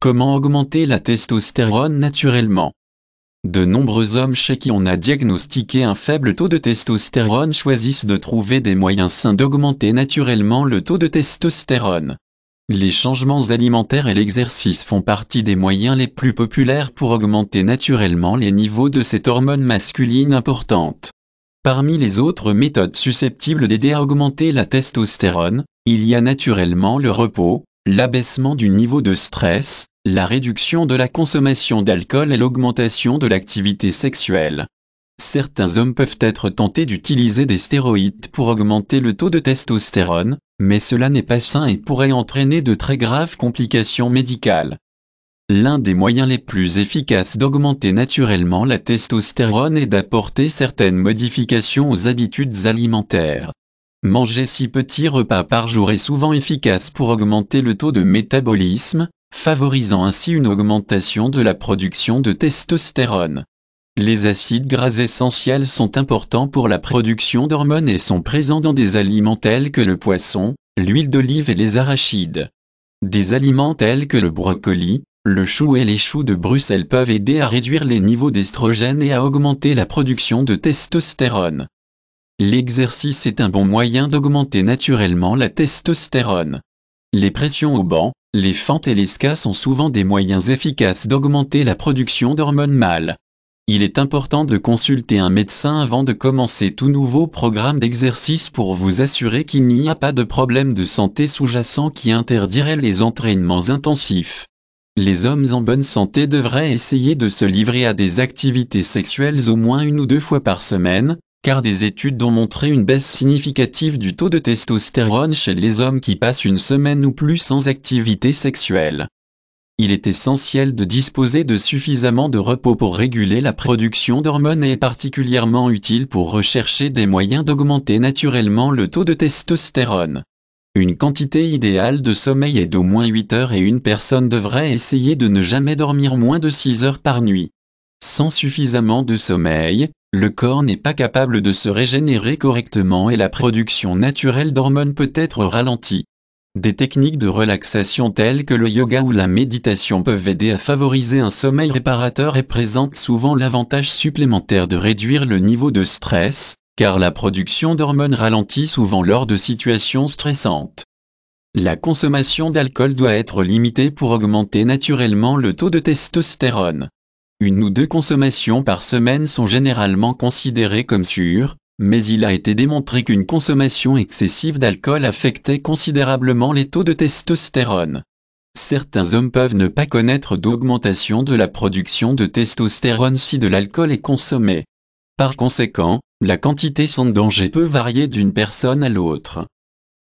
Comment augmenter la testostérone naturellement De nombreux hommes chez qui on a diagnostiqué un faible taux de testostérone choisissent de trouver des moyens sains d'augmenter naturellement le taux de testostérone. Les changements alimentaires et l'exercice font partie des moyens les plus populaires pour augmenter naturellement les niveaux de cette hormone masculine importante. Parmi les autres méthodes susceptibles d'aider à augmenter la testostérone, il y a naturellement le repos, l'abaissement du niveau de stress, la réduction de la consommation d'alcool et l'augmentation de l'activité sexuelle. Certains hommes peuvent être tentés d'utiliser des stéroïdes pour augmenter le taux de testostérone, mais cela n'est pas sain et pourrait entraîner de très graves complications médicales. L'un des moyens les plus efficaces d'augmenter naturellement la testostérone est d'apporter certaines modifications aux habitudes alimentaires. Manger six petits repas par jour est souvent efficace pour augmenter le taux de métabolisme, favorisant ainsi une augmentation de la production de testostérone. Les acides gras essentiels sont importants pour la production d'hormones et sont présents dans des aliments tels que le poisson, l'huile d'olive et les arachides. Des aliments tels que le brocoli, le chou et les choux de Bruxelles peuvent aider à réduire les niveaux d'estrogène et à augmenter la production de testostérone. L'exercice est un bon moyen d'augmenter naturellement la testostérone. Les pressions au banc, les fentes et les scas sont souvent des moyens efficaces d'augmenter la production d'hormones mâles. Il est important de consulter un médecin avant de commencer tout nouveau programme d'exercice pour vous assurer qu'il n'y a pas de problème de santé sous-jacent qui interdirait les entraînements intensifs. Les hommes en bonne santé devraient essayer de se livrer à des activités sexuelles au moins une ou deux fois par semaine, car des études ont montré une baisse significative du taux de testostérone chez les hommes qui passent une semaine ou plus sans activité sexuelle. Il est essentiel de disposer de suffisamment de repos pour réguler la production d'hormones et est particulièrement utile pour rechercher des moyens d'augmenter naturellement le taux de testostérone. Une quantité idéale de sommeil est d'au moins 8 heures et une personne devrait essayer de ne jamais dormir moins de 6 heures par nuit. Sans suffisamment de sommeil, le corps n'est pas capable de se régénérer correctement et la production naturelle d'hormones peut être ralentie. Des techniques de relaxation telles que le yoga ou la méditation peuvent aider à favoriser un sommeil réparateur et présentent souvent l'avantage supplémentaire de réduire le niveau de stress, car la production d'hormones ralentit souvent lors de situations stressantes. La consommation d'alcool doit être limitée pour augmenter naturellement le taux de testostérone. Une ou deux consommations par semaine sont généralement considérées comme sûres, mais il a été démontré qu'une consommation excessive d'alcool affectait considérablement les taux de testostérone. Certains hommes peuvent ne pas connaître d'augmentation de la production de testostérone si de l'alcool est consommé. Par conséquent, la quantité sans danger peut varier d'une personne à l'autre.